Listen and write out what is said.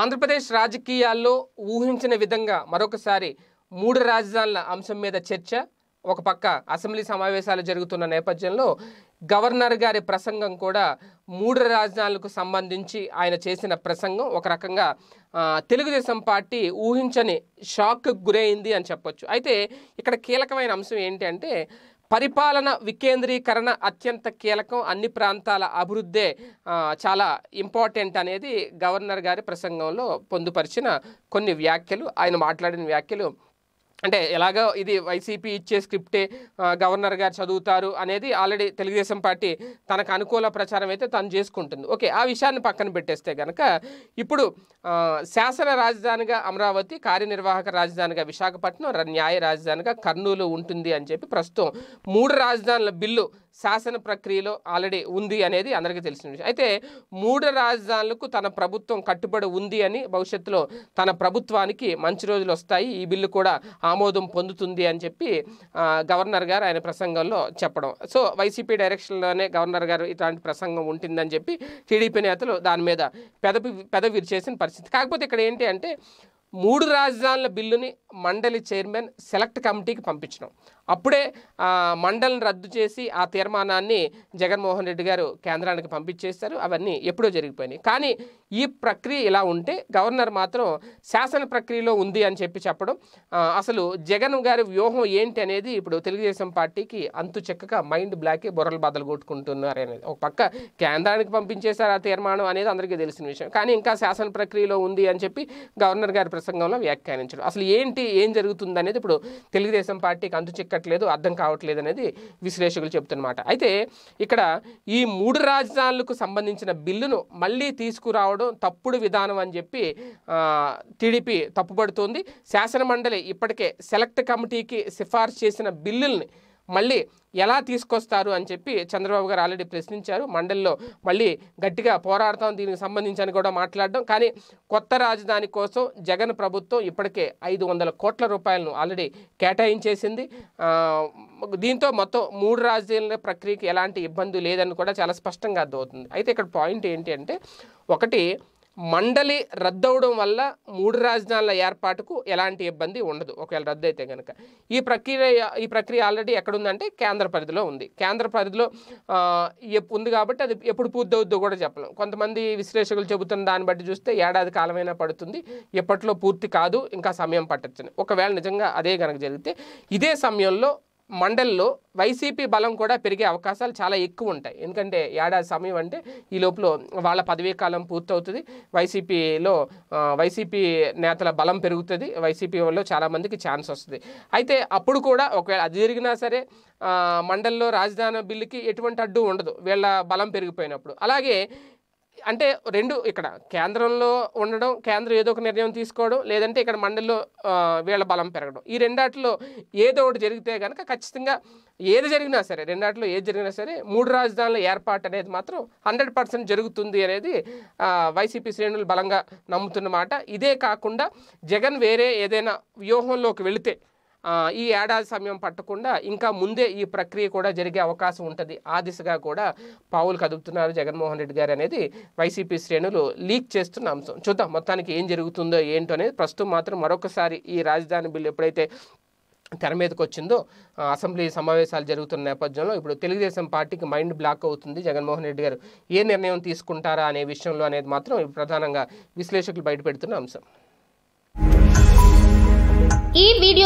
ఆంధ్రప్రదేశ్ రాజకీయాల్లో ఊహించిన విధంగా మరొకసారి మూడు రాజధానుల అంశం మీద చర్చ ఒక పక్క అసెంబ్లీ సమావేశాలు జరుగుతున్న నేపథ్యంలో గవర్నర్ గారి ప్రసంగం కూడా మూడు రాజధానులకు సంబంధించి ఆయన చేసిన ప్రసంగం ఒక రకంగా తెలుగుదేశం పార్టీ ఊహించని షాక్ గురైంది అని చెప్పొచ్చు అయితే ఇక్కడ కీలకమైన అంశం ఏంటంటే పరిపాలన వికేంద్రీకరణ అత్యంత కీలకం అన్ని ప్రాంతాల అభివృద్ధే చాలా ఇంపార్టెంట్ అనేది గవర్నర్ గారి ప్రసంగంలో పొందుపరిచిన కొన్ని వ్యాఖ్యలు ఆయన మాట్లాడిన వ్యాఖ్యలు అంటే ఎలాగో ఇది వైసీపీ ఇచ్చే స్క్రిప్టే గవర్నర్ గారు చదువుతారు అనేది ఆల్రెడీ తెలుగుదేశం పార్టీ తనకు అనుకూల ప్రచారం అయితే తను చేసుకుంటుంది ఓకే ఆ విషయాన్ని పక్కన పెట్టేస్తే కనుక ఇప్పుడు శాసన రాజధానిగా అమరావతి కార్యనిర్వాహక రాజధానిగా విశాఖపట్నం న్యాయ రాజధానిగా కర్నూలు ఉంటుంది అని చెప్పి ప్రస్తుతం మూడు రాజధానుల బిల్లు శాసన ప్రక్రియలో ఆల్రెడీ ఉంది అనేది అందరికీ తెలిసిన విషయం అయితే మూడు రాజధానులకు తన ప్రభుత్వం కట్టుబడి ఉంది అని భవిష్యత్తులో తన ప్రభుత్వానికి మంచి రోజులు వస్తాయి ఈ బిల్లు కూడా ఆమోదం పొందుతుంది అని చెప్పి గవర్నర్ గారు ఆయన ప్రసంగంలో చెప్పడం సో వైసీపీ డైరెక్షన్లోనే గవర్నర్ గారు ఇట్లాంటి ప్రసంగం ఉంటుందని చెప్పి టీడీపీ నేతలు దాని మీద పెదవి పెదవి చేసిన పరిస్థితి కాకపోతే ఇక్కడ ఏంటి అంటే మూడు రాజధానుల బిల్లుని మండలి చైర్మన్ సెలెక్ట్ కమిటీకి పంపించడం అప్పుడే మండలిని రద్దు చేసి ఆ తీర్మానాన్ని జగన్మోహన్ రెడ్డి గారు కేంద్రానికి పంపించేస్తారు అవన్నీ ఎప్పుడో జరిగిపోయినాయి కానీ ఈ ప్రక్రియ ఇలా ఉంటే గవర్నర్ మాత్రం శాసన ప్రక్రియలో ఉంది అని చెప్పి చెప్పడం అసలు జగన్ గారి వ్యూహం ఏంటి అనేది ఇప్పుడు తెలుగుదేశం పార్టీకి అంతు చెక్కగా మైండ్ బ్లాక్ బొర్రలు బదలు కొట్టుకుంటున్నారు అనేది ఒక పక్క కేంద్రానికి పంపించేశారు ఆ తీర్మానం అనేది అందరికీ తెలిసిన విషయం కానీ ఇంకా శాసన ప్రక్రియలో ఉంది అని చెప్పి గవర్నర్ గారి ప్రసంగంలో వ్యాఖ్యానించడం అసలు ఏంటి ఏం జరుగుతుంది అనేది ఇప్పుడు తెలుగుదేశం పార్టీకి అంతు చెక్క మాట్లాడట్లేదు అర్థం కావట్లేదు అనేది విశ్లేషకులు చెబుతున్నమాట అయితే ఇక్కడ ఈ మూడు రాజధానులకు సంబంధించిన బిల్లును మళ్ళీ తీసుకురావడం తప్పుడు విధానం అని చెప్పి టీడీపీ తప్పుపడుతోంది శాసనమండలి ఇప్పటికే సెలెక్ట్ కమిటీకి సిఫార్సు చేసిన బిల్లుల్ని మళ్ళీ ఎలా తీసుకొస్తారు అని చెప్పి చంద్రబాబు గారు ఆల్రెడీ ప్రశ్నించారు మండలిలో మళ్ళీ గట్టిగా పోరాడతాం దీనికి సంబంధించి అని కూడా మాట్లాడడం కానీ కొత్త రాజధాని కోసం జగన్ ప్రభుత్వం ఇప్పటికే ఐదు వందల కోట్ల రూపాయలను ఆల్రెడీ కేటాయించేసింది దీంతో మొత్తం మూడు రాజధానుల ప్రక్రియకి ఎలాంటి ఇబ్బంది లేదని కూడా చాలా స్పష్టంగా అర్థమవుతుంది అయితే ఇక్కడ పాయింట్ ఏంటి అంటే ఒకటి మండలి రద్దవడం వల్ల మూడు రాజధానుల ఏర్పాటుకు ఎలాంటి ఇబ్బంది ఉండదు ఒకవేళ రద్దు అయితే కనుక ఈ ప్రక్రియ ఈ ప్రక్రియ ఆల్రెడీ ఎక్కడుందంటే కేంద్ర పరిధిలో ఉంది కేంద్ర పరిధిలో ఉంది కాబట్టి అది ఎప్పుడు పూర్తవుద్దో కూడా చెప్పలేం కొంతమంది విశ్లేషకులు చెబుతున్న దాన్ని బట్టి చూస్తే ఏడాది కాలమైనా పడుతుంది ఎప్పట్లో పూర్తి కాదు ఇంకా సమయం పట్టచ్చని ఒకవేళ నిజంగా అదే కనుక జరిగితే ఇదే సమయంలో మండలిలో వైసీపీ బలం కూడా పెరిగే అవకాశాలు చాలా ఎక్కువ ఉంటాయి ఎందుకంటే ఏడాది సమయం అంటే ఈ లోపల వాళ్ళ పదవీ కాలం పూర్తవుతుంది వైసీపీలో వైసీపీ నేతల బలం పెరుగుతుంది వైసీపీ వాళ్ళు చాలామందికి ఛాన్స్ వస్తుంది అయితే అప్పుడు కూడా ఒకవేళ అది జరిగినా సరే మండలిలో రాజధాని బిల్లుకి ఎటువంటి అడ్డు ఉండదు వీళ్ళ బలం పెరిగిపోయినప్పుడు అలాగే అంటే రెండు ఇక్కడ కేంద్రంలో ఉండడం కేంద్రం ఏదో ఒక నిర్ణయం తీసుకోవడం లేదంటే ఇక్కడ మండలిలో వీళ్ళ బలం పెరగడం ఈ రెండాటిలో ఏదో ఒకటి జరిగితే కనుక ఖచ్చితంగా ఏది జరిగినా సరే రెండాటిలో ఏది జరిగినా సరే మూడు రాజధానుల ఏర్పాటు అనేది మాత్రం హండ్రెడ్ పర్సెంట్ జరుగుతుంది అనేది వైసీపీ శ్రేణులు బలంగా నమ్ముతున్నమాట ఇదే కాకుండా జగన్ వేరే ఏదైనా వ్యూహంలోకి వెళితే ఈ ఏడాది సమయం పట్టకుండా ఇంకా ముందే ఈ ప్రక్రియ కూడా జరిగే అవకాశం ఉంటుంది ఆ దిశగా కూడా పావులు కదుపుతున్నారు జగన్మోహన్ రెడ్డి గారు అనేది వైసీపీ శ్రేణులు లీక్ చేస్తున్న అంశం చూద్దాం మొత్తానికి ఏం జరుగుతుందో ఏంటో అనేది ప్రస్తుతం మాత్రం మరొకసారి ఈ రాజధాని బిల్లు ఎప్పుడైతే తెర మీదకి వచ్చిందో అసెంబ్లీ సమావేశాలు జరుగుతున్న నేపథ్యంలో ఇప్పుడు తెలుగుదేశం పార్టీకి మైండ్ బ్లాక్ అవుతుంది జగన్మోహన్ రెడ్డి గారు ఏ నిర్ణయం తీసుకుంటారా అనే విషయంలో అనేది మాత్రం ప్రధానంగా విశ్లేషకులు బయటపెడుతున్న అంశం